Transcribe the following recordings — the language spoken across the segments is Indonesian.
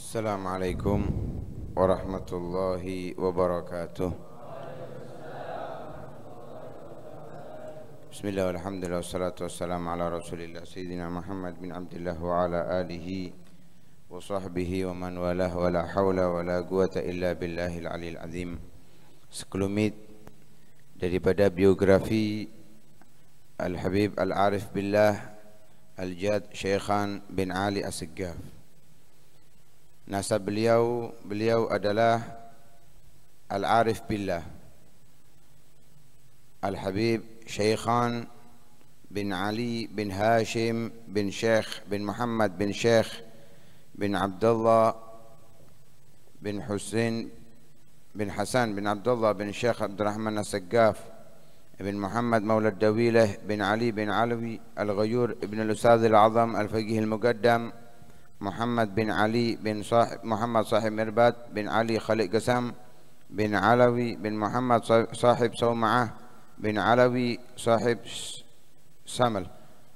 السلام عليكم ورحمة الله وبركاته بسم الله والحمد لله والصلاة والسلام على رسول الله سيدنا محمد بن عبد الله وعلى آله وصحبه ومن والاه ولا حول ولا قوة إلا بالله العلي العظيم سكلميت daripada biografi Al-Habib Al-Arif Billah Al-Jad Syekhan bin Ali as nasab beliau beliau adalah al-arif billah al-habib Syekhan bin Ali bin Hashim bin Syekh bin Muhammad bin Syekh bin Abdullah bin Husin bin Hasan bin Abdullah bin Syekh Abdul Rahman As-Saggaf بن محمد مولى الدويلة بن علي بن علوي الغيور بن الأستاذ العظم الفقيه المقدم محمد بن علي بن صاحب محمد صاحب مربات بن علي خليق قسم بن علوي بن محمد صاحب صومعه بن علوي صاحب سمل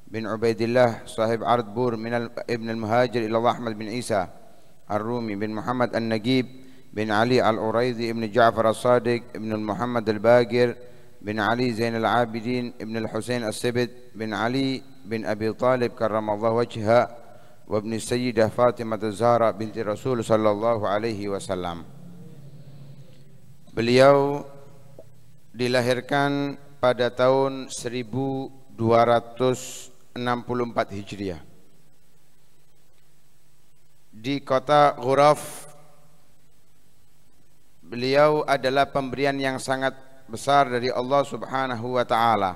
بن عبيد الله صاحب عرض بور من ابن المهاجر إلى الله أحمد بن عيسى الرومي بن محمد النجيب بن علي الأريضي بن جعفر الصادق بن محمد الباقر بن علي زين العابدين بن الحسين السبت بن علي بن أبي طالب كرم الله وجهه وابن السيدة فاطمة Zahra binti Rasul sallallahu alaihi wasallam. Beliau dilahirkan pada tahun 1264 Hijriah di kota Ghuraf beliau adalah pemberian yang sangat besar dari Allah Subhanahu wa taala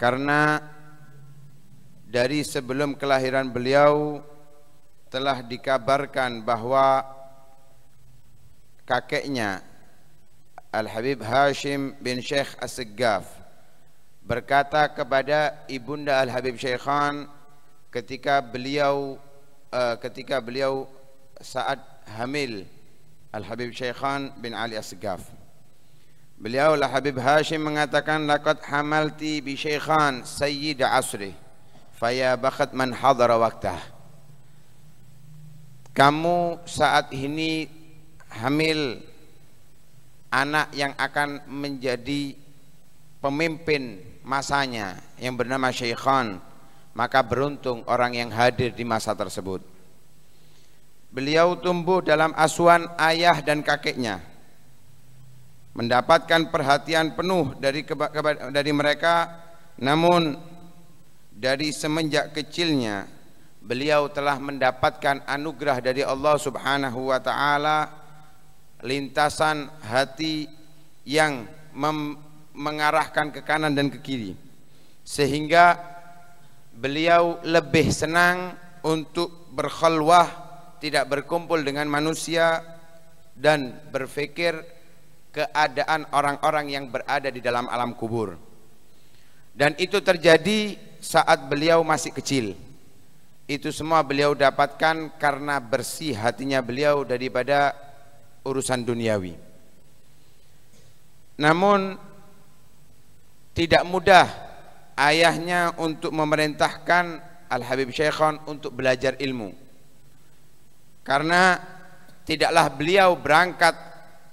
karena dari sebelum kelahiran beliau telah dikabarkan bahwa kakeknya Al-Habib Hashim bin Syekh Assegaf berkata kepada Ibunda Al-Habib Sheikhan ketika beliau uh, ketika beliau saat hamil Al-Habib Sheikhan bin Ali Assegaf Beliau Al-Habib Hashim mengatakan laqad hamalti bi Syekhan sayyid asri Faya bakat man hadara waktu Kamu saat ini hamil anak yang akan menjadi pemimpin masanya yang bernama Syekhan maka beruntung orang yang hadir di masa tersebut beliau tumbuh dalam asuhan ayah dan kakeknya mendapatkan perhatian penuh dari dari mereka namun dari semenjak kecilnya beliau telah mendapatkan anugerah dari Allah Subhanahu wa taala lintasan hati yang mengarahkan ke kanan dan ke kiri sehingga beliau lebih senang untuk berkhulwah, tidak berkumpul dengan manusia dan berfikir keadaan orang-orang yang berada di dalam alam kubur dan itu terjadi saat beliau masih kecil. Itu semua beliau dapatkan karena bersih hatinya beliau daripada urusan duniawi. Namun tidak mudah ayahnya untuk memerintahkan Al-Habib Syekhon untuk belajar ilmu. Karena tidaklah beliau berangkat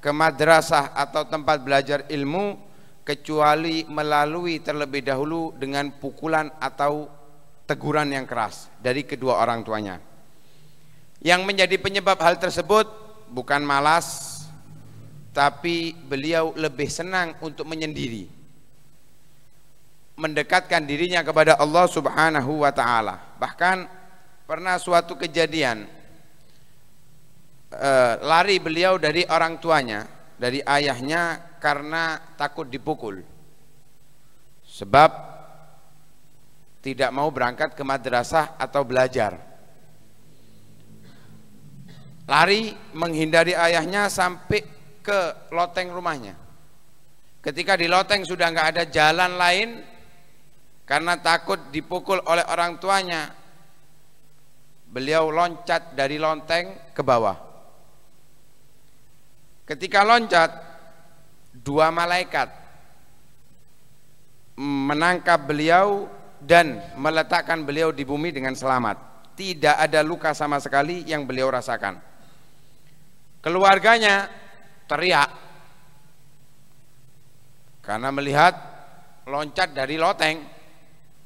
ke madrasah atau tempat belajar ilmu kecuali melalui terlebih dahulu dengan pukulan atau teguran yang keras dari kedua orang tuanya. Yang menjadi penyebab hal tersebut bukan malas, tapi beliau lebih senang untuk menyendiri, mendekatkan dirinya kepada Allah Subhanahu wa Ta'ala. Bahkan pernah suatu kejadian eh, lari beliau dari orang tuanya dari ayahnya karena takut dipukul. Sebab tidak mau berangkat ke madrasah atau belajar. Lari menghindari ayahnya sampai ke loteng rumahnya. Ketika di loteng sudah nggak ada jalan lain karena takut dipukul oleh orang tuanya, beliau loncat dari lonteng ke bawah. Ketika loncat, dua malaikat menangkap beliau dan meletakkan beliau di bumi dengan selamat. Tidak ada luka sama sekali yang beliau rasakan. Keluarganya teriak karena melihat loncat dari loteng.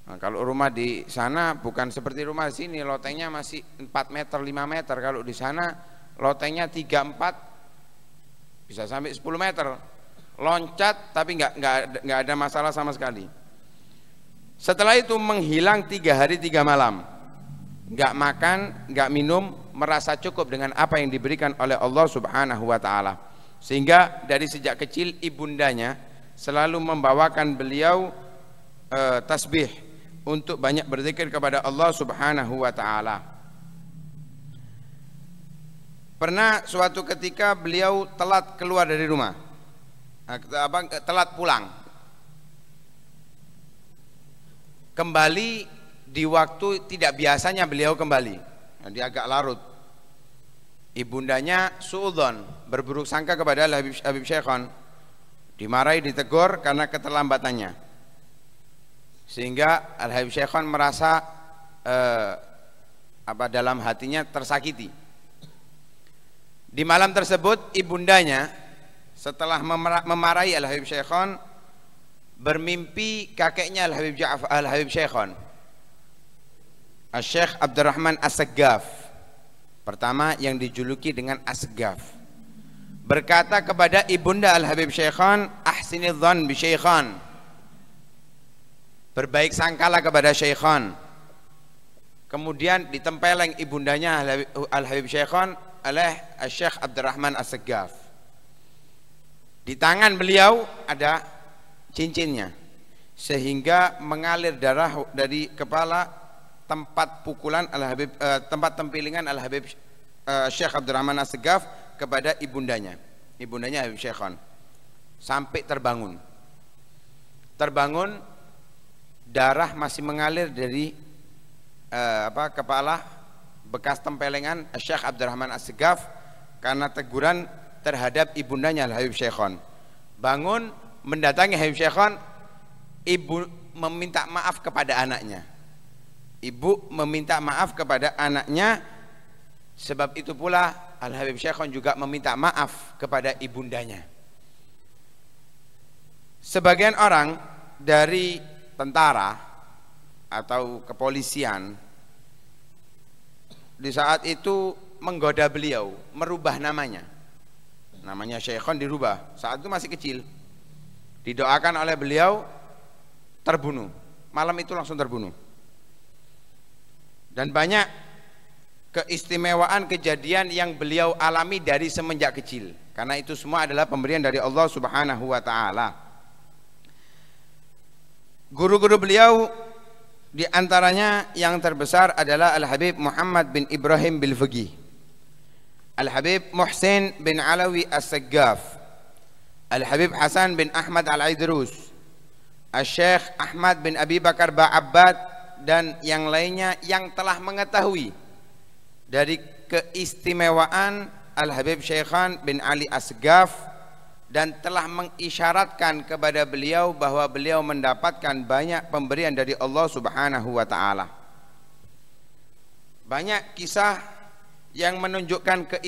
Nah, kalau rumah di sana bukan seperti rumah di sini, lotengnya masih 4 meter, 5 meter. Kalau di sana lotengnya 3 4 bisa sampai 10 meter loncat tapi nggak nggak nggak ada masalah sama sekali setelah itu menghilang tiga hari tiga malam nggak makan nggak minum merasa cukup dengan apa yang diberikan oleh Allah subhanahu wa ta'ala sehingga dari sejak kecil ibundanya selalu membawakan beliau e, tasbih untuk banyak berzikir kepada Allah subhanahu wa ta'ala Pernah suatu ketika beliau telat keluar dari rumah. Nah, apa telat pulang. Kembali di waktu tidak biasanya beliau kembali. Nah, dia agak larut. Ibundanya suudon berburuk sangka kepada Habib, Habib Syekhon. Dimarahi, ditegur karena keterlambatannya. Sehingga Al Habib Syekhon merasa eh, apa dalam hatinya tersakiti di malam tersebut ibundanya setelah memarahi Al-Habib Syekhon bermimpi kakeknya Al-Habib Ja'af Al-Habib Syekhon. syekh Abdurrahman Assegaf, Pertama yang dijuluki dengan Assegaf, Berkata kepada ibunda Al-Habib Syekhon, 'Ahsinil dzan bi Syekhon." Berbaik sangkala kepada Syekhon. Kemudian ditempeleng ibundanya Al-Habib Syekhon oleh eh, Syekh Abdurrahman Rahman Assegaf. Di tangan beliau ada cincinnya sehingga mengalir darah dari kepala tempat pukulan Al Habib eh, tempat tempilingan Al Habib eh, Syekh Abdurrahman Rahman Assegaf kepada ibundanya. Ibundanya Habib Syekhon sampai terbangun. Terbangun darah masih mengalir dari eh, apa kepala bekas tempelengan Syekh Abdurrahman as karena teguran terhadap ibundanya Habib Syekhon. Bangun mendatangi Habib Syekhon, ibu meminta maaf kepada anaknya. Ibu meminta maaf kepada anaknya sebab itu pula Al Habib Syekhon juga meminta maaf kepada ibundanya. Sebagian orang dari tentara atau kepolisian di saat itu menggoda beliau, merubah namanya. Namanya Syekhon dirubah. Saat itu masih kecil. Didoakan oleh beliau terbunuh. Malam itu langsung terbunuh. Dan banyak keistimewaan kejadian yang beliau alami dari semenjak kecil. Karena itu semua adalah pemberian dari Allah Subhanahu wa taala. Guru-guru beliau di antaranya yang terbesar adalah Al-Habib Muhammad bin Ibrahim Bilfegi. Al-Habib Muhsin bin Alawi As-Saggaf. Al-Habib Hasan bin Ahmad Al-Aidrus. al sheikh Ahmad bin Abi Bakar Ba'abbad dan yang lainnya yang telah mengetahui dari keistimewaan Al-Habib Syekhan bin Ali assegaf dan telah mengisyaratkan kepada beliau bahwa beliau mendapatkan banyak pemberian dari Allah Subhanahu wa taala. Banyak kisah yang menunjukkan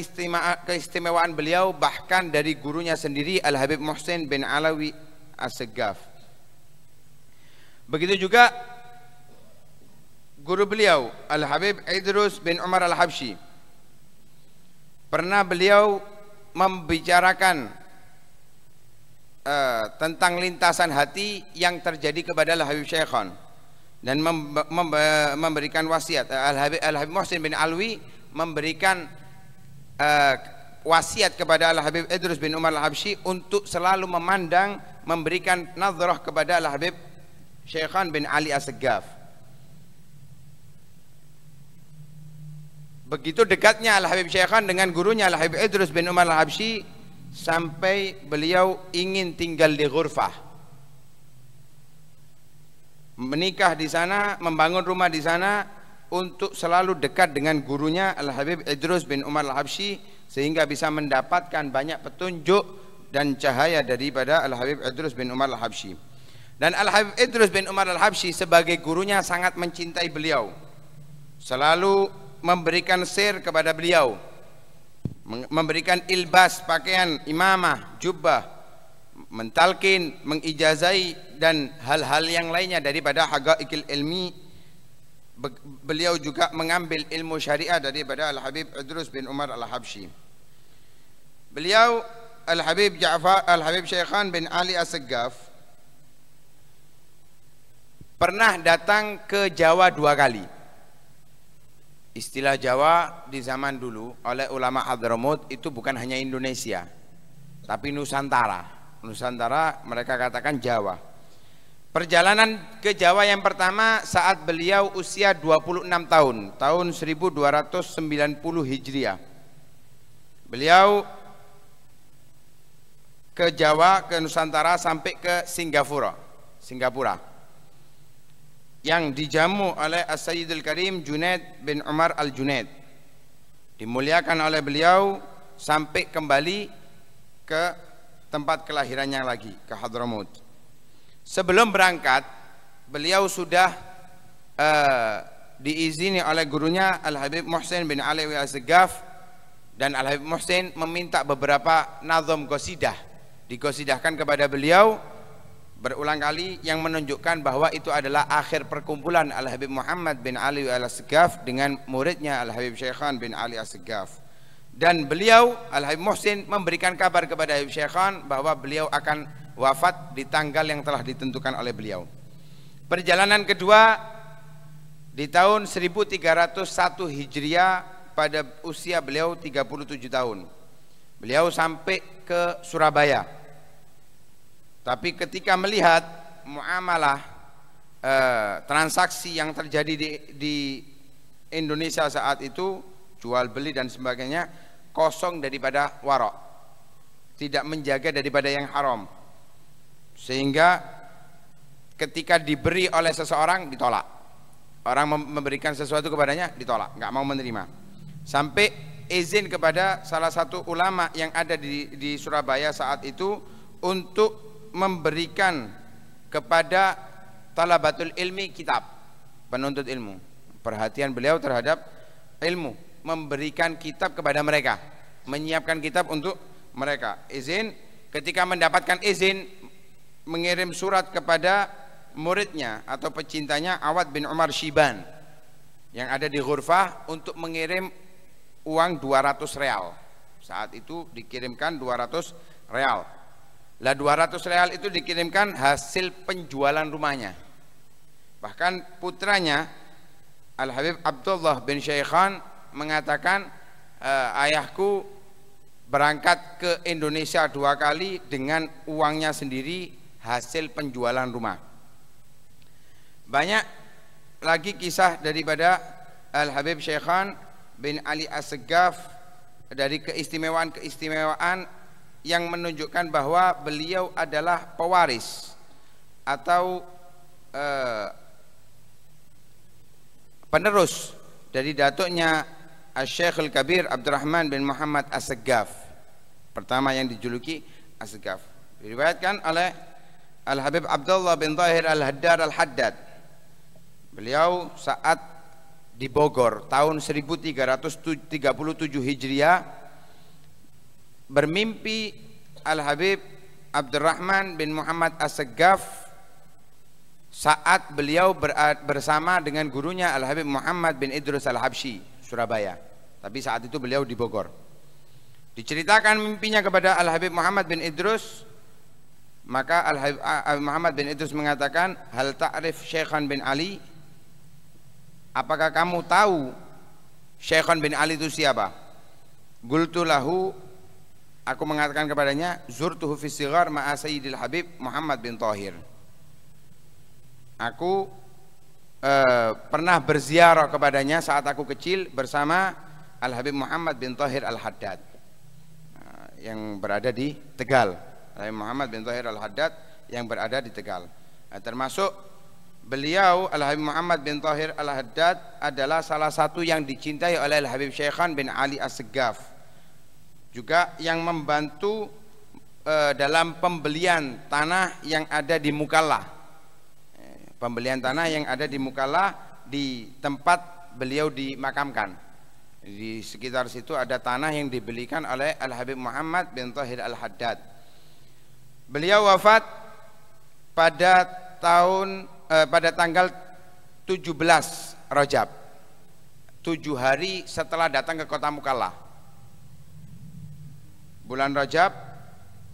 keistimewaan, beliau bahkan dari gurunya sendiri Al Habib Muhsin bin Alawi as Begitu juga guru beliau Al Habib Idrus bin Umar Al Habsyi. Pernah beliau membicarakan Eh, tentang lintasan hati yang terjadi kepada Al Habib Syekhon dan mem mem eh, memberikan wasiat eh, Al Habib, Al Habib Muhsin bin Alwi memberikan uh, wasiat kepada Al Habib Idrus bin Umar Al Habsyi untuk selalu memandang memberikan nazarah kepada Al Habib Syekhon bin Ali as Begitu dekatnya Al Habib Syaikhan dengan gurunya Al Habib Idrus bin Umar Al Habsyi sampai beliau ingin tinggal di ghurfah menikah di sana membangun rumah di sana untuk selalu dekat dengan gurunya Al-Habib Idrus bin Umar Al-Habsyi sehingga bisa mendapatkan banyak petunjuk dan cahaya daripada Al-Habib Idrus bin Umar Al-Habsyi dan Al-Habib Idrus bin Umar Al-Habsyi sebagai gurunya sangat mencintai beliau selalu memberikan sir kepada beliau memberikan ilbas pakaian imamah, jubah, mentalkin, mengijazai dan hal-hal yang lainnya daripada haqaiqil ilmi. Beliau juga mengambil ilmu syariah daripada Al-Habib Idrus bin Umar al Habshi. Beliau Al-Habib Ja'far Al-Habib Syekhan bin Ali As-Saggaf pernah datang ke Jawa dua kali. Istilah Jawa di zaman dulu oleh ulama Hadramut itu bukan hanya Indonesia, tapi Nusantara. Nusantara mereka katakan Jawa. Perjalanan ke Jawa yang pertama saat beliau usia 26 tahun, tahun 1290 Hijriah. Beliau ke Jawa, ke Nusantara sampai ke Singapura. Singapura yang dijamu oleh As-Sayyidul Karim Junaid bin Umar Al-Junaid dimuliakan oleh beliau sampai kembali ke tempat kelahirannya lagi ke Hadramut sebelum berangkat beliau sudah uh, diizini oleh gurunya Al-Habib Muhsin bin Alawi Az-Zegaf dan Al-Habib Muhsin meminta beberapa nazom gosidah digosidahkan kepada beliau berulang kali yang menunjukkan bahwa itu adalah akhir perkumpulan Al Habib Muhammad bin Ali Al Asgaf dengan muridnya Al Habib Syekhan bin Ali Asgaf. Dan beliau Al Habib Muhsin memberikan kabar kepada Habib Syekhan bahwa beliau akan wafat di tanggal yang telah ditentukan oleh beliau. Perjalanan kedua di tahun 1301 Hijriah pada usia beliau 37 tahun. Beliau sampai ke Surabaya tapi ketika melihat muamalah eh, transaksi yang terjadi di, di Indonesia saat itu jual beli dan sebagainya kosong daripada warok, tidak menjaga daripada yang haram, sehingga ketika diberi oleh seseorang ditolak, orang memberikan sesuatu kepadanya ditolak, nggak mau menerima, sampai izin kepada salah satu ulama yang ada di, di Surabaya saat itu untuk memberikan kepada talabatul ilmi kitab penuntut ilmu perhatian beliau terhadap ilmu memberikan kitab kepada mereka menyiapkan kitab untuk mereka izin ketika mendapatkan izin mengirim surat kepada muridnya atau pecintanya Awad bin Umar Shiban yang ada di Ghurfah untuk mengirim uang 200 real saat itu dikirimkan 200 real lah 200 real itu dikirimkan hasil penjualan rumahnya. Bahkan putranya Al Habib Abdullah bin Syekhan mengatakan e, ayahku berangkat ke Indonesia dua kali dengan uangnya sendiri hasil penjualan rumah. Banyak lagi kisah daripada Al Habib Syekhan bin Ali Assegaf dari keistimewaan-keistimewaan yang menunjukkan bahwa beliau adalah pewaris atau eh, penerus dari datuknya Syekhul kabir Abdurrahman bin Muhammad as pertama yang dijuluki as diriwayatkan oleh Al-Habib Abdullah bin Zahir Al-Haddar Al-Haddad beliau saat di Bogor tahun 1337 Hijriah bermimpi Al-Habib Abdurrahman bin Muhammad As-Segaf saat beliau bersama dengan gurunya Al-Habib Muhammad bin Idrus Al-Habsyi Surabaya tapi saat itu beliau di Bogor diceritakan mimpinya kepada Al-Habib Muhammad bin Idrus maka Al-Habib Muhammad bin Idrus mengatakan hal ta'rif Syekhan bin Ali apakah kamu tahu Syekhan bin Ali itu siapa gultulahu aku mengatakan kepadanya zurtuhu fi sigar ma'a sayyidil habib Muhammad bin Tahir aku eh, pernah berziarah kepadanya saat aku kecil bersama Al Habib Muhammad bin Tahir Al Haddad eh, yang berada di Tegal Al Habib Muhammad bin Tahir Al Haddad yang berada di Tegal nah, termasuk beliau Al Habib Muhammad bin Tahir Al Haddad adalah salah satu yang dicintai oleh Al Habib Syekhan bin Ali As-Segaf juga yang membantu e, dalam pembelian tanah yang ada di Mukalla e, pembelian tanah yang ada di Mukalla di tempat beliau dimakamkan di sekitar situ ada tanah yang dibelikan oleh Al Habib Muhammad bin Tahir Al Haddad beliau wafat pada tahun e, pada tanggal 17 Rajab 7 hari setelah datang ke kota Mukalla bulan Rajab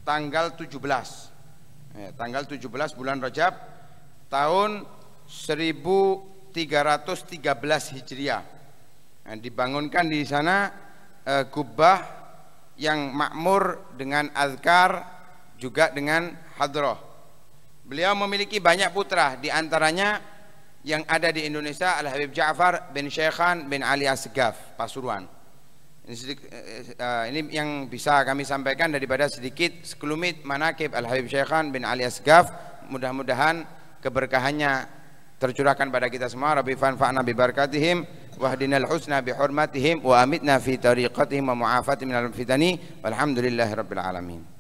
tanggal 17 eh, ya, tanggal 17 bulan Rajab tahun 1313 Hijriah eh, dibangunkan di sana eh, kubah yang makmur dengan azkar juga dengan hadroh beliau memiliki banyak putra di antaranya yang ada di Indonesia Al Habib Ja'far bin Syekhan bin Ali Asgaf Pasuruan Eh, eh, ini, yang bisa kami sampaikan daripada sedikit sekelumit manakib Al Habib Syekhan bin Ali Asgaf. Mudah-mudahan keberkahannya tercurahkan pada kita semua. Rabbi fanfa'na bi barakatihim wahdinal husna bi hurmatihim wa amitna fi tariqatihim wa mu'afati minal fitani. Walhamdulillahirabbil alamin.